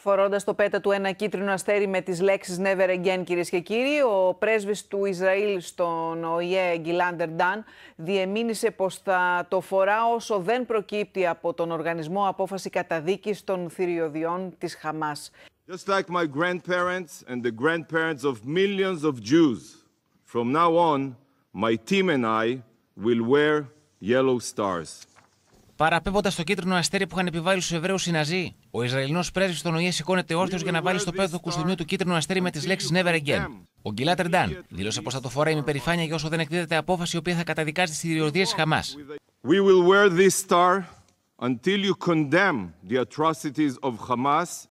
Φορώντας το πέτα του ένα κίτρινο αστέρι με τις λέξεις Never again, κυρίες και κύριοι, ο πρέσβης του Ισραήλ στον ΟΗΕ, Γκυλάντερ Νταν, διεμήνυσε πως θα το φορά όσο δεν προκύπτει από τον οργανισμό απόφαση καταδίκης των θηριωδιών της Χαμάς. Just like my grandparents and the grandparents of millions of Jews, from now on, my team and I will wear yellow stars. Παραπέμποντας το κίτρινο αστέρι που είχαν επιβάλει στους Εβραίους οι Ναζί, ο Ισραηλινός πρέσβης στον ΟΗΕ σηκώνεται όρθιος για να βάλει στο πέδο του κουστούμιου του κίτρινου αστέρι με τις λέξεις Never again. Ο Γκυλάτερ Ντάν δήλωσε πως θα το φοράει με περηφάνεια για όσο δεν εκδίδεται απόφαση η οποία θα καταδικάζει τις ιδιωτικέ Χαμά. We